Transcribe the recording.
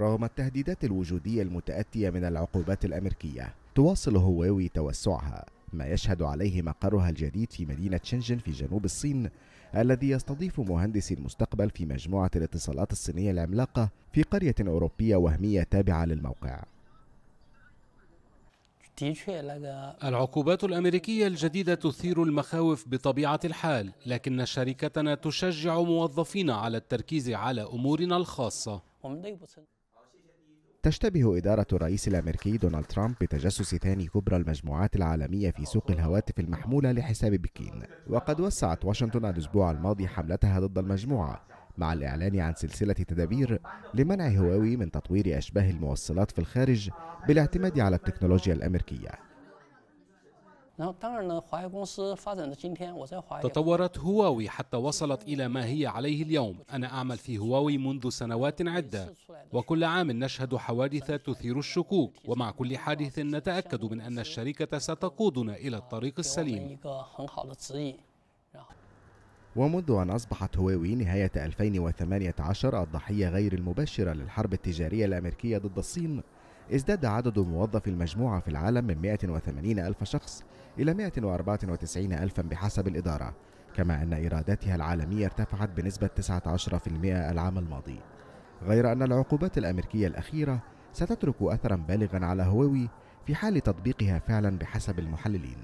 رغم التهديدات الوجودية المتأتية من العقوبات الأمريكية تواصل هواوي توسعها ما يشهد عليه مقرها الجديد في مدينة شنجن في جنوب الصين الذي يستضيف مهندسي المستقبل في مجموعة الاتصالات الصينية العملاقة في قرية أوروبية وهمية تابعة للموقع العقوبات الأمريكية الجديدة تثير المخاوف بطبيعة الحال لكن شركتنا تشجع موظفينا على التركيز على أمورنا الخاصة تشتبه إدارة الرئيس الأمريكي دونالد ترامب بتجسس ثاني كبرى المجموعات العالمية في سوق الهواتف المحمولة لحساب بكين وقد وسعت واشنطن الأسبوع الماضي حملتها ضد المجموعة مع الإعلان عن سلسلة تدابير لمنع هواوي من تطوير أشباه الموصلات في الخارج بالاعتماد على التكنولوجيا الأمريكية تطورت هواوي حتى وصلت إلى ما هي عليه اليوم أنا أعمل في هواوي منذ سنوات عدة وكل عام نشهد حوادث تثير الشكوك ومع كل حادث نتأكد من أن الشركة ستقودنا إلى الطريق السليم ومنذ أن أصبحت هواوي نهاية 2018 الضحية غير المباشرة للحرب التجارية الأمريكية ضد الصين ازداد عدد موظفي المجموعة في العالم من 180 ألف شخص إلى 194 ألفا بحسب الإدارة كما أن إيراداتها العالمية ارتفعت بنسبة 19% العام الماضي غير أن العقوبات الأمريكية الأخيرة ستترك أثرا بالغا على هواوي في حال تطبيقها فعلا بحسب المحللين